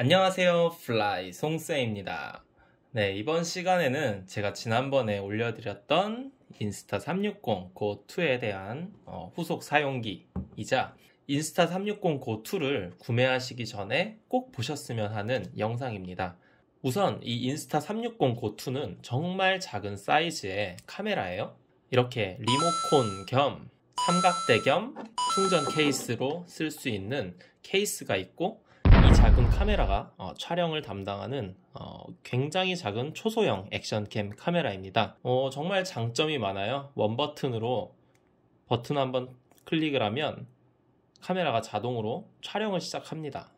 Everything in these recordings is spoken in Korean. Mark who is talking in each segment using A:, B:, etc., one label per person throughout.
A: 안녕하세요. 플라이 송쌤입니다. 네, 이번 시간에는 제가 지난번에 올려드렸던 인스타 360 Go2에 대한 어, 후속 사용기이자 인스타 360 Go2를 구매하시기 전에 꼭 보셨으면 하는 영상입니다. 우선 이 인스타 360 Go2는 정말 작은 사이즈의 카메라예요. 이렇게 리모콘 겸 삼각대 겸 충전 케이스로 쓸 수 있는 케이스가 있고 작은 카메라가 어, 촬영을 담당하는 어, 굉장히 작은 초소형 액션캠 카메라입니다. 어, 정말 장점이 많아요. 원 버튼으로 버튼 한번 클릭을 하면 카메라가 자동으로 촬영을 시작합니다.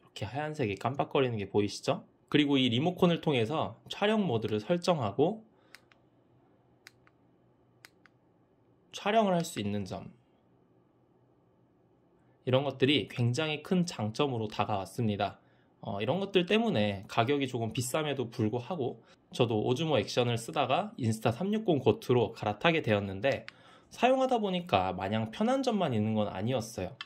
A: 이렇게 하얀색이 깜빡거리는 게 보이시죠? 그리고 이 리모컨을 통해서 촬영 모드를 설정하고 촬영을 할 수 있는 점 이런 것들이 굉장히 큰 장점으로 다가왔습니다. 어, 이런 것들 때문에 가격이 조금 비쌈에도 불구하고 저도 오즈모 액션을 쓰다가 인스타 360 고트로 갈아타게 되었는데 사용하다 보니까 마냥 편한 점만 있는 건 아니었어요.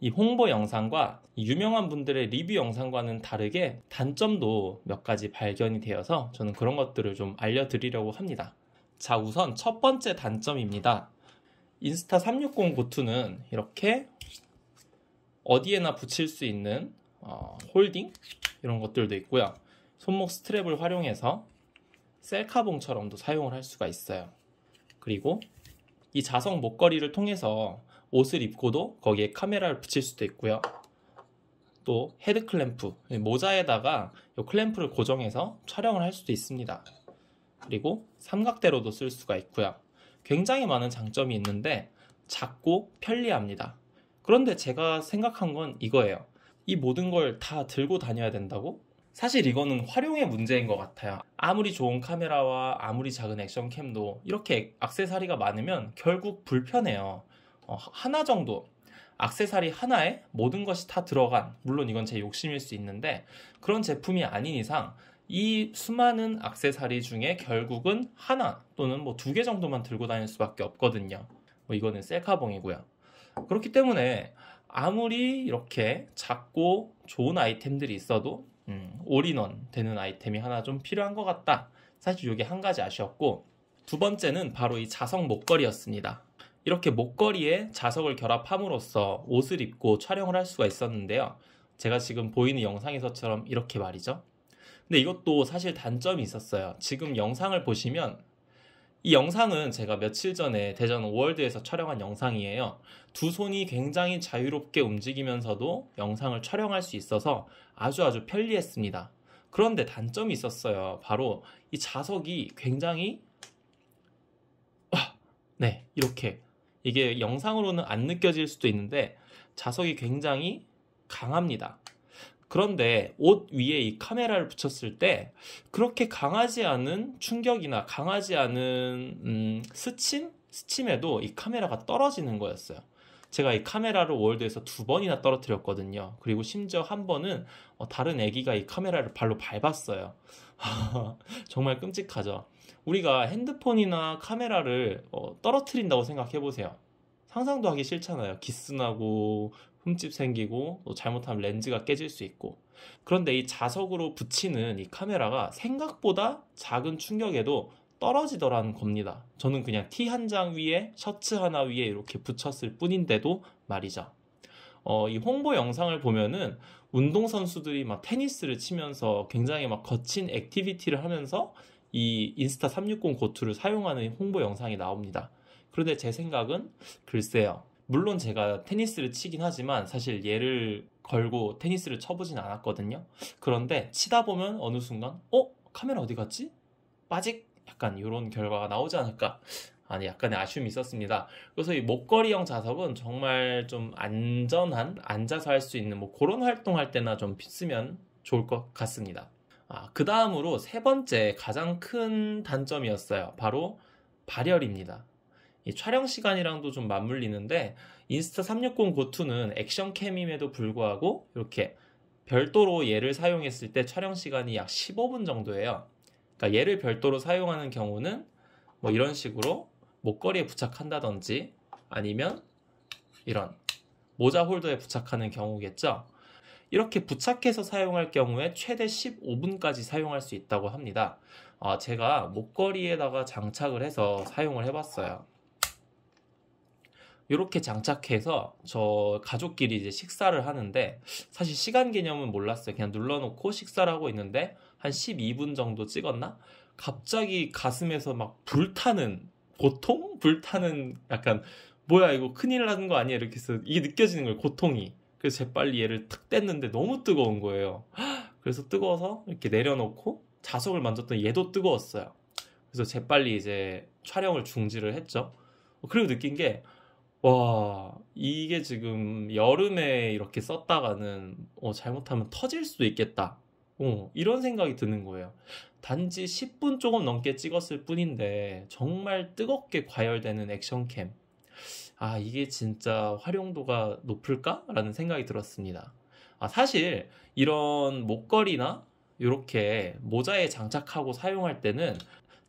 A: 이 홍보 영상과 유명한 분들의 리뷰 영상과는 다르게 단점도 몇 가지 발견이 되어서 저는 그런 것들을 좀 알려드리려고 합니다. 자, 우선 첫 번째 단점입니다. 인스타 360 고투는 이렇게 어디에나 붙일 수 있는 어, 홀딩 이런 것들도 있고요. 손목 스트랩을 활용해서 셀카봉처럼도 사용을 할 수가 있어요. 그리고 이 자석 목걸이를 통해서 옷을 입고도 거기에 카메라를 붙일 수도 있고요. 또 헤드 클램프, 모자에다가 이 클램프를 고정해서 촬영을 할 수도 있습니다. 그리고 삼각대로도 쓸 수가 있고요. 굉장히 많은 장점이 있는데 작고 편리합니다. 그런데 제가 생각한 건 이거예요. 이 모든 걸 다 들고 다녀야 된다고? 사실 이거는 활용의 문제인 것 같아요. 아무리 좋은 카메라와 아무리 작은 액션캠도 이렇게 악세사리가 많으면 결국 불편해요. 어, 하나 정도, 악세사리 하나에 모든 것이 다 들어간, 물론 이건 제 욕심일 수 있는데, 그런 제품이 아닌 이상, 이 수많은 악세사리 중에 결국은 하나 또는 뭐 두 개 정도만 들고 다닐 수밖에 없거든요. 뭐 이거는 셀카봉이고요. 그렇기 때문에 아무리 이렇게 작고 좋은 아이템들이 있어도 음, 올인원 되는 아이템이 하나 좀 필요한 것 같다. 사실 이게 한 가지 아쉬웠고 두 번째는 바로 이 자석 목걸이였습니다. 이렇게 목걸이에 자석을 결합함으로써 옷을 입고 촬영을 할 수가 있었는데요. 제가 지금 보이는 영상에서처럼 이렇게 말이죠. 근데 이것도 사실 단점이 있었어요. 지금 영상을 보시면 이 영상은 제가 며칠 전에 대전 월드에서 촬영한 영상이에요. 두 손이 굉장히 자유롭게 움직이면서도 영상을 촬영할 수 있어서 아주 아주 편리했습니다. 그런데 단점이 있었어요. 바로 이 자석이 굉장히 아, 네, 이렇게 이게 영상으로는 안 느껴질 수도 있는데 자석이 굉장히 강합니다. 그런데 옷 위에 이 카메라를 붙였을 때 그렇게 강하지 않은 충격이나 강하지 않은 음, 스침 스침에도 이 카메라가 떨어지는 거였어요. 제가 이 카메라를 월드에서 두 번이나 떨어뜨렸거든요. 그리고 심지어 한 번은 어, 다른 아기가 이 카메라를 발로 밟았어요. 정말 끔찍하죠. 우리가 핸드폰이나 카메라를 어, 떨어뜨린다고 생각해 보세요. 상상도 하기 싫잖아요. 기스나고 흠집 생기고 또 잘못하면 렌즈가 깨질 수 있고 그런데 이 자석으로 붙이는 이 카메라가 생각보다 작은 충격에도 떨어지더라는 겁니다. 저는 그냥 티 한 장 위에 셔츠 하나 위에 이렇게 붙였을 뿐인데도 말이죠. 어, 이 홍보 영상을 보면은 운동선수들이 막 테니스를 치면서 굉장히 막 거친 액티비티를 하면서 이 인스타 360 고투를 사용하는 홍보 영상이 나옵니다. 그런데 제 생각은 글쎄요. 물론 제가 테니스를 치긴 하지만 사실 얘를 걸고 테니스를 쳐보진 않았거든요. 그런데 치다 보면 어느 순간 어? 카메라 어디 갔지? 빠직? 약간 이런 결과가 나오지 않을까 아니 약간의 아쉬움이 있었습니다. 그래서 이 목걸이형 자석은 정말 좀 안전한 앉아서 할 수 있는 뭐 그런 활동할 때나 좀 쓰면 좋을 것 같습니다. 아, 그 다음으로 세 번째 가장 큰 단점이었어요. 바로 발열입니다. 촬영 시간이랑도 좀 맞물리는데 인스타 360 고투는 액션캠임에도 불구하고 이렇게 별도로 얘를 사용했을 때 촬영 시간이 약 15분 정도예요. 그러니까 얘를 별도로 사용하는 경우는 뭐 이런 식으로 목걸이에 부착한다든지 아니면 이런 모자 홀더에 부착하는 경우겠죠. 이렇게 부착해서 사용할 경우에 최대 15분까지 사용할 수 있다고 합니다. 아, 제가 목걸이에다가 장착을 해서 사용을 해봤어요. 이렇게 장착해서 저 가족끼리 이제 식사를 하는데 사실 시간 개념은 몰랐어요. 그냥 눌러놓고 식사를 하고 있는데 한 12분 정도 찍었나? 갑자기 가슴에서 막 불타는 고통? 불타는 약간 뭐야 이거 큰일 나는 거 아니야 이렇게 해서 이게 느껴지는 거예요 고통이 그래서 재빨리 얘를 탁 뗐는데 너무 뜨거운 거예요 그래서 뜨거워서 이렇게 내려놓고 자석을 만졌더니 얘도 뜨거웠어요 그래서 재빨리 이제 촬영을 중지를 했죠 그리고 느낀 게 와, 이게 지금 여름에 이렇게 썼다가는 어, 잘못하면 터질 수도 있겠다. 어, 이런 생각이 드는 거예요. 단지 10분 조금 넘게 찍었을 뿐인데 정말 뜨겁게 과열되는 액션캠. 아, 이게 진짜 활용도가 높을까? 라는 생각이 들었습니다. 아, 사실 이런 목걸이나 이렇게 모자에 장착하고 사용할 때는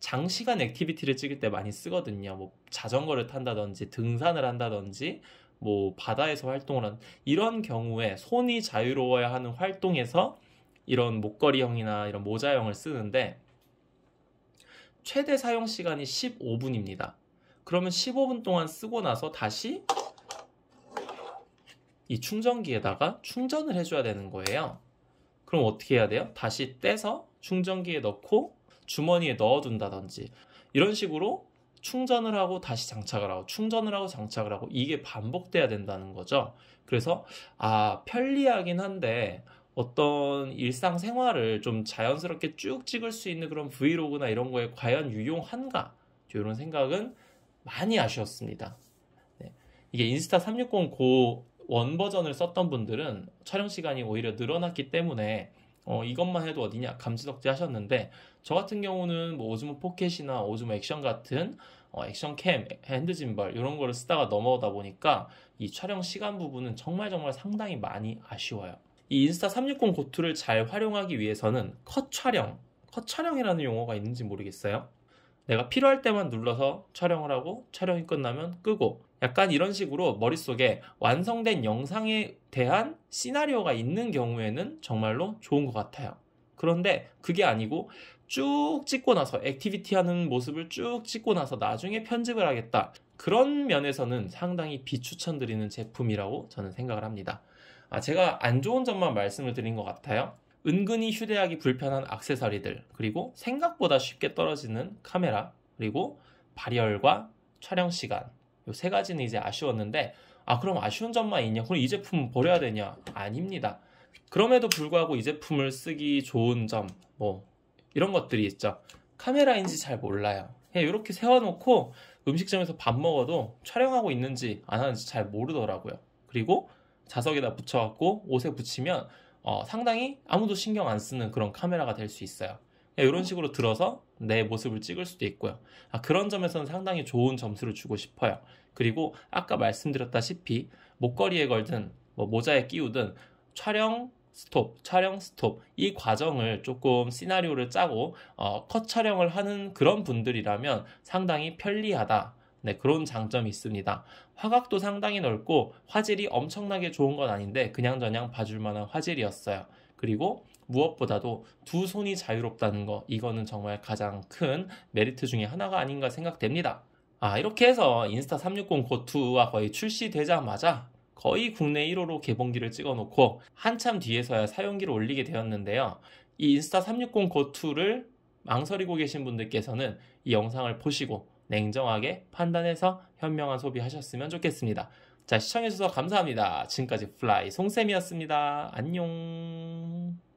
A: 장시간 액티비티를 찍을 때 많이 쓰거든요. 뭐 자전거를 탄다든지 등산을 한다든지 뭐 바다에서 활동을 한 이런 경우에 손이 자유로워야 하는 활동에서 이런 목걸이형이나 이런 모자형을 쓰는데 최대 사용 시간이 15분입니다. 그러면 15분 동안 쓰고 나서 다시 이 충전기에다가 충전을 해줘야 되는 거예요. 그럼 어떻게 해야 돼요? 다시 떼서 충전기에 넣고 주머니에 넣어둔다든지 이런 식으로 충전을 하고 다시 장착을 하고 충전을 하고 장착을 하고 이게 반복돼야 된다는 거죠. 그래서 아 편리하긴 한데 어떤 일상생활을 좀 자연스럽게 쭉 찍을 수 있는 그런 브이로그나 이런 거에 과연 유용한가 이런 생각은 많이 아쉬웠습니다. 네. 이게 인스타 360고원 버전을 썼던 분들은 촬영 시간이 오히려 늘어났기 때문에 어, 이것만 해도 어디냐 감지덕지 하셨는데 저 같은 경우는 뭐 오즈모 포켓이나 오즈모 액션 같은 어, 액션 캠, 핸드 짐벌 이런 거를 쓰다가 넘어오다 보니까 이 촬영 시간 부분은 정말 정말 상당히 많이 아쉬워요. 이 인스타 360 고투를 잘 활용하기 위해서는 컷 촬영, 컷 촬영이라는 용어가 있는지 모르겠어요. 내가 필요할 때만 눌러서 촬영을 하고 촬영이 끝나면 끄고 약간 이런 식으로 머릿속에 완성된 영상에 대한 시나리오가 있는 경우에는 정말로 좋은 것 같아요. 그런데 그게 아니고 쭉 찍고 나서 액티비티 하는 모습을 쭉 찍고 나서 나중에 편집을 하겠다. 그런 면에서는 상당히 비추천드리는 제품이라고 저는 생각을 합니다. 아, 제가 안 좋은 점만 말씀을 드린 것 같아요. 은근히 휴대하기 불편한 악세사리들, 그리고 생각보다 쉽게 떨어지는 카메라, 그리고 발열과 촬영 시간, 요세 가지는 이제 아쉬웠는데 아 그럼 아쉬운 점만 있냐? 그럼 이 제품 버려야 되냐? 아닙니다. 그럼에도 불구하고 이 제품을 쓰기 좋은 점 뭐 이런 것들이 있죠. 카메라인지 잘 몰라요. 그냥 예, 이렇게 세워놓고 음식점에서 밥 먹어도 촬영하고 있는지 안 하는지 잘 모르더라고요. 그리고 자석에다 붙여갖고 옷에 붙이면 어, 상당히 아무도 신경 안 쓰는 그런 카메라가 될 수 있어요. 이런 예, 식으로 들어서 내 모습을 찍을 수도 있고요. 아, 그런 점에서는 상당히 좋은 점수를 주고 싶어요. 그리고 아까 말씀드렸다시피 목걸이에 걸든 뭐 모자에 끼우든 촬영 스톱, 촬영 스톱 이 과정을 조금 시나리오를 짜고 어, 컷 촬영을 하는 그런 분들이라면 상당히 편리하다. 네, 그런 장점이 있습니다. 화각도 상당히 넓고 화질이 엄청나게 좋은 건 아닌데 그냥저냥 봐줄 만한 화질이었어요. 그리고 무엇보다도 두 손이 자유롭다는 거 이거는 정말 가장 큰 메리트 중에 하나가 아닌가 생각됩니다. 아 이렇게 해서 인스타 360 고투가 거의 출시되자마자 거의 국내 1호로 개봉기를 찍어놓고 한참 뒤에서야 사용기를 올리게 되었는데요. 이 인스타 360 고투를 망설이고 계신 분들께서는 이 영상을 보시고 냉정하게 판단해서 현명한 소비하셨으면 좋겠습니다. 자, 시청해주셔서 감사합니다. 지금까지 플라이 송쌤이었습니다. 안녕.